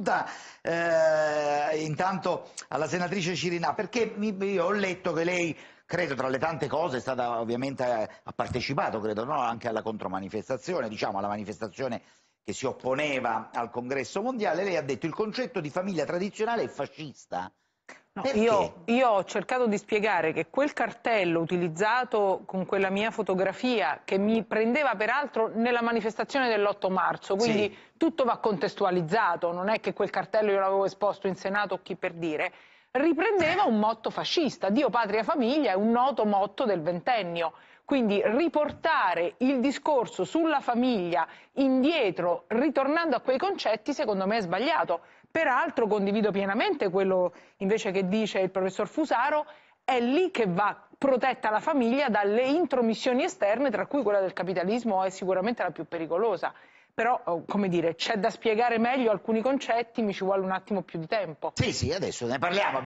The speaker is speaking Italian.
battuta eh, intanto alla senatrice Cirinà, perché mi, io ho letto che lei credo tra le tante cose è stata ovviamente eh, ha partecipato credo no? anche alla contromanifestazione diciamo alla manifestazione che si opponeva al congresso mondiale lei ha detto il concetto di famiglia tradizionale è fascista No, io, io, ho cercato di spiegare che quel cartello utilizzato con quella mia fotografia, che mi prendeva peraltro nella manifestazione dell'8 marzo, quindi sì. tutto va contestualizzato, non è che quel cartello io l'avevo esposto in Senato o chi per dire, riprendeva un motto fascista, Dio, patria, famiglia è un noto motto del ventennio. Quindi riportare il discorso sulla famiglia indietro, ritornando a quei concetti, secondo me è sbagliato. Peraltro condivido pienamente quello invece che dice il professor Fusaro, è lì che va protetta la famiglia dalle intromissioni esterne, tra cui quella del capitalismo è sicuramente la più pericolosa. Però, oh, come dire, c'è da spiegare meglio alcuni concetti, mi ci vuole un attimo più di tempo. Sì, sì, adesso ne parliamo.